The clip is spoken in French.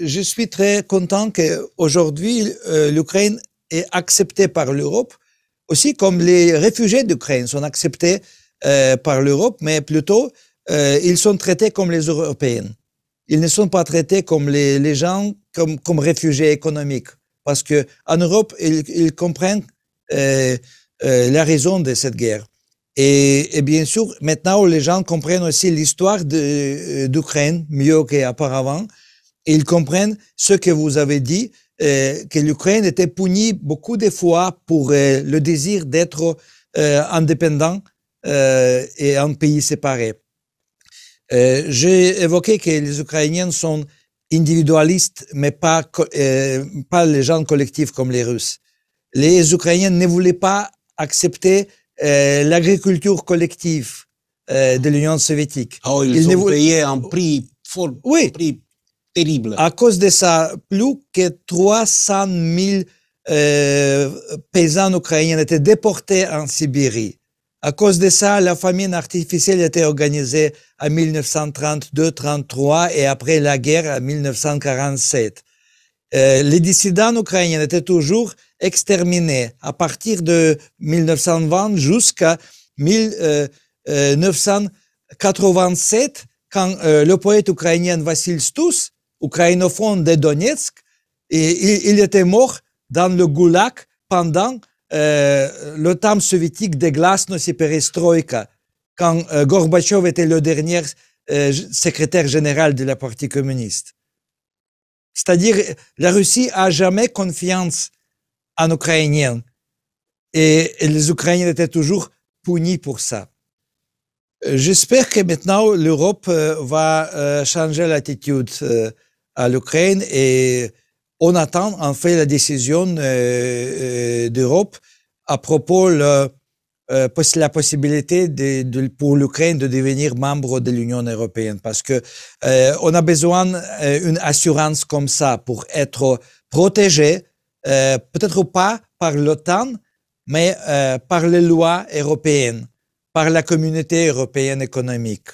Je suis très content qu'aujourd'hui, euh, l'Ukraine est acceptée par l'Europe, aussi comme les réfugiés d'Ukraine sont acceptés euh, par l'Europe, mais plutôt, euh, ils sont traités comme les Européens. Ils ne sont pas traités comme les, gens, comme, réfugiés économiques. Parce qu'en Europe, ils, comprennent la raison de cette guerre. Et, et, bien sûr, maintenant, les gens comprennent aussi l'histoire d'Ukraine mieux qu'auparavant ils comprennent ce que vous avez dit, euh, que l'Ukraine était punie beaucoup de fois pour euh, le désir d'être euh, indépendant et un pays séparé. J'ai évoqué que les Ukrainiens sont individualistes, mais pas, les gens collectifs comme les Russes. Les Ukrainiens ne voulaient pas accepter l'agriculture collective de l'Union soviétique. Ah ils, ont ne voulaient... payé un prix fort. Oui, à cause de ça, plus que 300 000 euh, paysans ukrainiens étaient déportés en Sibérie. À cause de ça, la famine artificielle était organisée en 1932-33 et après la guerre en 1947. Euh, les dissidents ukrainiens étaient toujours exterminés à partir de 1920 jusqu'à 1987 euh, quand le poète ukrainien Vassil Stus ukrainophone de Donetsk, et il, était mort dans le goulag pendant euh, le temps soviétique de glasnost et perestroika quand euh, Gorbatchev était le dernier euh, secrétaire général de la partie communiste. C'est-à-dire, la Russie a jamais confiance en Ukrainiens. et les Ukrainiens étaient toujours punis pour ça. J'espère que maintenant l'Europe va changer l'attitude à l'Ukraine et on attend en fait la décision euh, euh, d'Europe à propos de euh, la possibilité pour l'Ukraine de devenir membre de l'Union européenne parce que on a besoin une assurance comme ça pour être protégé, peut-être pas par l'OTAN, mais par les lois européennes, par la communauté européenne économique.